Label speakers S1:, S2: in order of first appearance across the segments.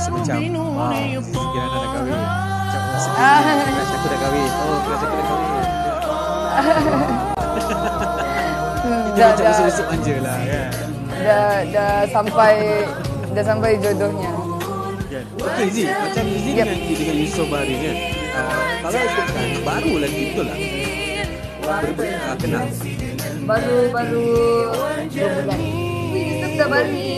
S1: rasa macam wow, fikiran anak dah kahwin. Macam oh, rasa oh, ah. kerasa dah kahwin. Oh, kerasa aku dah kahwin. Ah.
S2: Kita macam besok-besok
S1: manja lah. Kan?
S2: Dah, dah sampai dah sampai jodohnya.
S1: Okey, kan? Zee. Macam Zee yep. nanti dengan Yusof Bahari kan? Uh, kalau ikutkan, baru lagi betul lah.
S2: Baru uh, kenal. Baru, baru. Dua bulan. baru dah balik.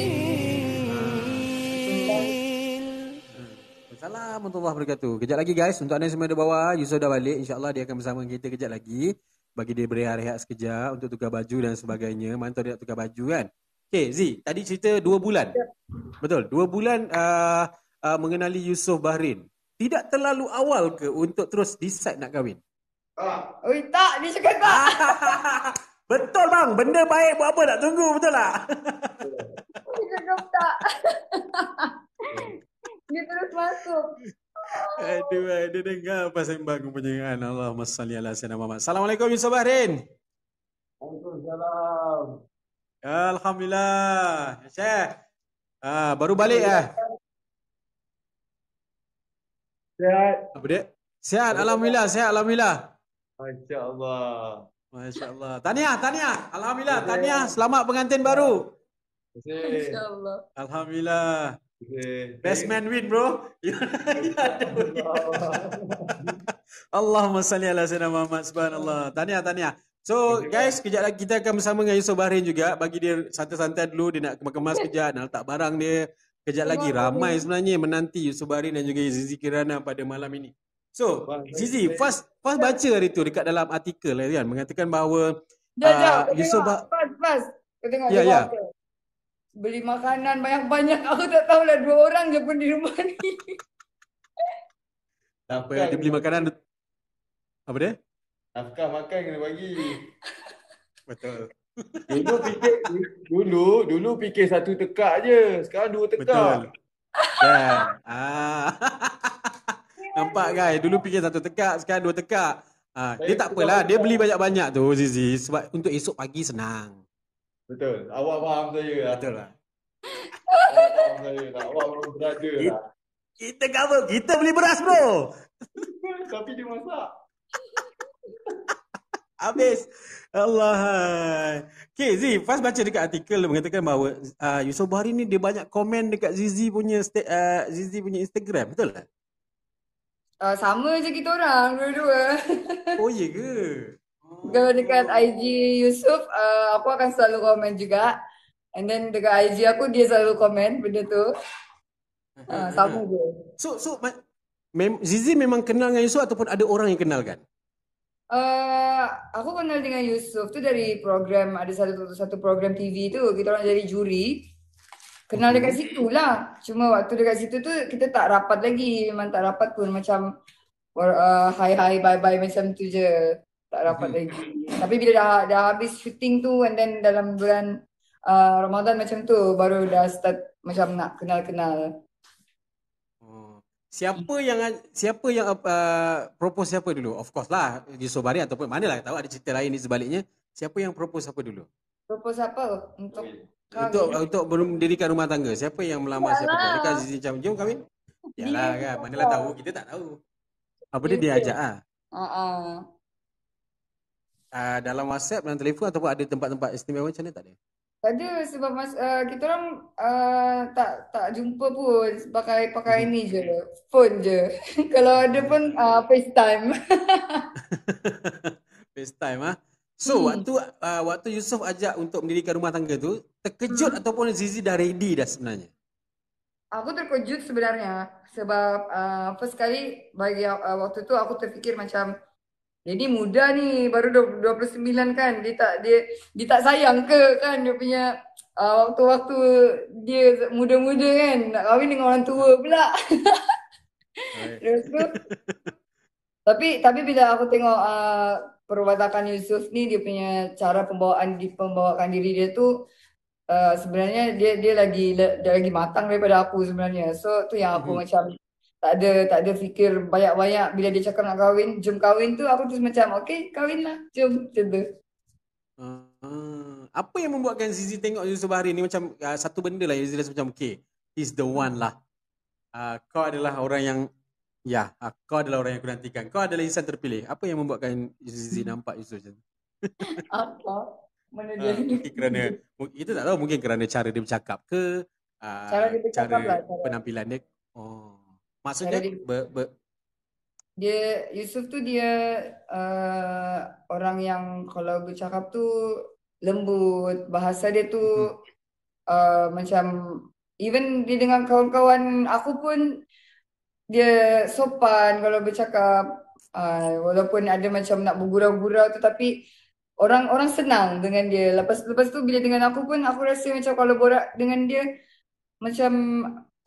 S1: Assalamualaikum warahmatullahi wabarakatuh. Kejap lagi guys, untuk anda semua di bawah, Yusof dah balik. InsyaAllah dia akan bersama kita kejap lagi. Bagi dia berehat-rehat sekejap untuk tukar baju dan sebagainya. Mantap dia nak tukar baju kan. Okay, Z, tadi cerita dua bulan. Ya. Betul, dua bulan uh, uh, mengenali Yusof Bahrain. Tidak terlalu awal ke untuk terus decide nak kahwin?
S2: Ah. Oh, tak, dia cakap tak.
S1: betul bang, benda baik buat apa nak tunggu, betul tak? Eh. dia, dengar apa sembang kepunyaan Allah masalli ala sayyidina Muhammad. Assalamualaikum Sobarin.
S2: Waalaikumsalam.
S1: Ya, alhamdulillah. Syekh. Ah, baru balik eh. Sehat. Apa dia? Sehat alhamdulillah, sehat alhamdulillah. Masya-Allah. Masya-Allah. Tahniah, tahniah. Alhamdulillah, tahniah. Selamat pengantin baru. Masya-Allah. Alhamdulillah. Eh, Best man win bro. Allahumma salli ala sayyidina Muhammad subhanallah. Tahniah tahniah. So guys, kejap lagi kita akan bersama dengan Yusof Bahrain juga. Bagi dia santai-santai dulu, dia nak kemas-kemas kejap, nak letak barang dia. Kejap lagi ramai sebenarnya menanti Yusof Bahrain dan juga Zizi Kirana pada malam ini. So, Zizi, first first baca hari tu dekat dalam artikel ya kan mengatakan bahawa uh, Yusof
S2: Bahrain. Ya, ya beli makanan banyak-banyak. Aku tak tahu lah dua orang je pun di rumah ni.
S1: Tak apa, kan? dia beli makanan. Apa dia?
S2: Nafkah makan kena bagi.
S1: Betul. Dulu fikir dulu dulu fikir satu tekak je. Sekarang dua tekak. Betul. Kan? Ah. Nampak guys, dulu fikir satu tekak, sekarang dua tekak. Ah, dia tak apalah, dia beli banyak-banyak tu Zizi sebab untuk esok pagi senang. Betul. Awak faham saya lah. Betul lah. Awak faham saya lah. Awak berada lah.
S2: Kita cover.
S1: Kita beli beras bro.
S2: Tapi dia masak.
S1: Habis. Allah. Okay Z, Faz baca dekat artikel dia mengatakan bahawa uh, Yusof Bahari ni dia banyak komen dekat Zizi punya uh, ah, Zizi punya Instagram. Betul tak?
S2: Uh, sama je kita orang dua-dua. oh iya ke? kalau dekat IG Yusuf uh, aku akan selalu komen juga and then dekat IG aku dia selalu komen benda tu uh, sama je
S1: so so ma- Zizi memang kenal dengan Yusuf ataupun ada orang yang kenal kan
S2: uh, aku kenal dengan Yusuf tu dari program ada satu satu program TV tu kita orang jadi juri kenal dekat situ lah. Cuma waktu dekat situ tu kita tak rapat lagi. Memang tak rapat pun macam uh, hi hi bye bye macam tu je tak rapat mm-hmm. lagi. Tapi bila dah dah habis shooting tu and then dalam bulan uh, Ramadan macam tu baru dah start macam nak kenal-kenal.
S1: Oh. Siapa yang siapa yang uh, propose siapa dulu? Of course lah Yusof Bari ataupun lah tahu ada cerita lain ni sebaliknya. Siapa yang propose siapa dulu?
S2: Propose apa? Untuk untuk kami. Uh,
S1: untuk belum mendirikan rumah tangga. Siapa yang melamar Yalah. siapa? Dekat Zizi macam jom kami.
S2: Yalah kan, manalah tahu
S1: kita tak tahu. Apa dia dia ajak ah?
S2: Uh-uh.
S1: Ah, dalam WhatsApp dalam telefon ataupun ada tempat-tempat istimewa macam mana tak ada?
S2: Tak ada sebab uh, kita orang uh, tak tak jumpa pun pakai pakai hmm. ni je phone je. Kalau ada pun uh, FaceTime.
S1: FaceTime ah. Ha? So hmm. waktu uh, waktu Yusof ajak untuk mendirikan rumah tangga tu terkejut hmm. ataupun Zizi dah ready dah sebenarnya?
S2: Aku terkejut sebenarnya sebab uh, first kali bagi uh, waktu tu aku terfikir macam jadi muda ni baru 29 kan dia tak dia dia tak sayang ke kan dia punya uh, waktu-waktu dia muda-muda kan nak kahwin dengan orang tua pula. Terus tu. tapi tapi bila aku tengok uh, ah, perwatakan Yusuf ni dia punya cara pembawaan di pembawakan diri dia tu uh, sebenarnya dia dia lagi dia lagi matang daripada aku sebenarnya. So tu yang aku mm-hmm. macam tak ada tak ada fikir banyak-banyak bila dia cakap nak kahwin jom kahwin tu aku terus macam okey kahwinlah jom cuba Uh, apa
S1: yang membuatkan Zizi tengok Yusuf Bahari ni macam uh, satu benda lah Zizi rasa macam okay he's the one lah uh, kau adalah orang yang ya yeah, uh, kau adalah orang yang aku nantikan kau adalah insan terpilih apa yang membuatkan Zizi nampak Yusuf macam tu
S2: apa mana dia uh, mungkin
S1: kerana kita tak tahu mungkin kerana cara dia bercakap ke uh, cara, dia bercakap cara, lah, cara penampilan dia oh Maksudnya dia, ber, ber...
S2: dia Yusuf tu dia uh, orang yang kalau bercakap tu lembut bahasa dia tu hmm. uh, macam even dia dengan kawan-kawan aku pun dia sopan kalau bercakap uh, walaupun ada macam nak bergurau-gurau tu tapi orang orang senang dengan dia lepas lepas tu bila dengan aku pun aku rasa macam kalau borak dengan dia macam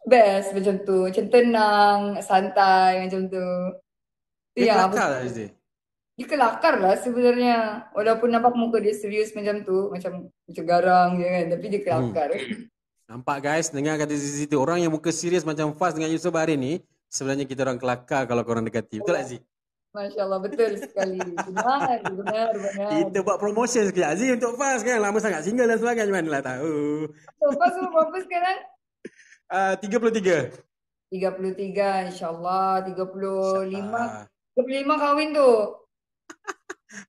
S2: best macam tu macam tenang santai macam tu dia ya, kelakar lah Izzy dia kelakar lah sebenarnya walaupun nampak muka dia serius macam tu macam macam garang je kan tapi dia hmm. kelakar hmm.
S1: nampak guys dengar kata Izzy tu orang yang muka serius macam Faz dengan Yusof Bahrain ni sebenarnya kita orang kelakar kalau korang negatif betul tak Izzy
S2: Masya Allah betul sekali benar benar benar
S1: kita buat promotion sekejap Izzy untuk Faz kan lama sangat single dan sebagainya mana lah tahu
S2: Faz umur berapa sekarang?
S1: Ah, tiga puluh tiga.
S2: Tiga puluh tiga, insyaallah tiga puluh lima. Tiga puluh lima kahwin tu.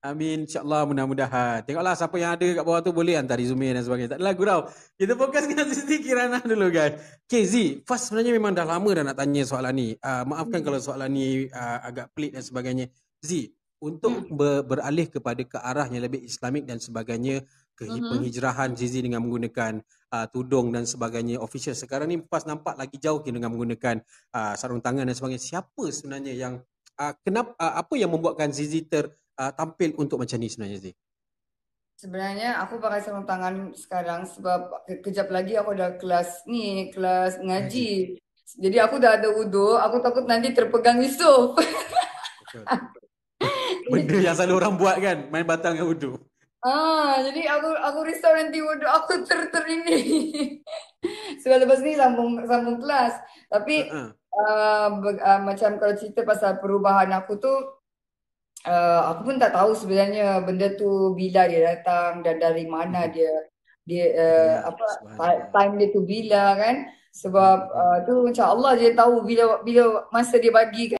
S1: Amin, insyaAllah mudah-mudahan. Tengoklah siapa yang ada kat bawah tu boleh hantar resume dan sebagainya. Tak adalah gurau. Kita fokus dengan Siti Kirana dulu guys. Okay Z, first sebenarnya memang dah lama dah nak tanya soalan ni. Uh, maafkan hmm. kalau soalan ni uh, agak pelik dan sebagainya. Z, untuk hmm. ber, beralih kepada ke arah yang lebih islamik dan sebagainya ke uh-huh. penghijrahan Zizi dengan menggunakan uh, tudung dan sebagainya official sekarang ni pas nampak lagi jauh dengan menggunakan uh, sarung tangan dan sebagainya siapa sebenarnya yang uh, kenapa uh, apa yang membuatkan Zizi ter uh, tampil untuk macam ni sebenarnya Zizi
S2: Sebenarnya aku pakai sarung tangan sekarang sebab ke- kejap lagi aku dah kelas ni kelas ngaji. ngaji. Jadi aku dah ada wudu, aku takut nanti terpegang isu benda
S1: yang selalu orang buat kan main batal dengan wudu
S2: ah jadi aku aku risau nanti wudu aku ter ter ini sebab lepas ni sambung sambung kelas tapi uh-huh. uh, uh, macam kalau cerita pasal perubahan aku tu uh, aku pun tak tahu sebenarnya benda tu bila dia datang dan dari mana hmm. dia dia uh, ya, apa sebenarnya. time dia tu bila kan sebab uh, tu macam Allah je tahu bila bila masa dia bagi kan.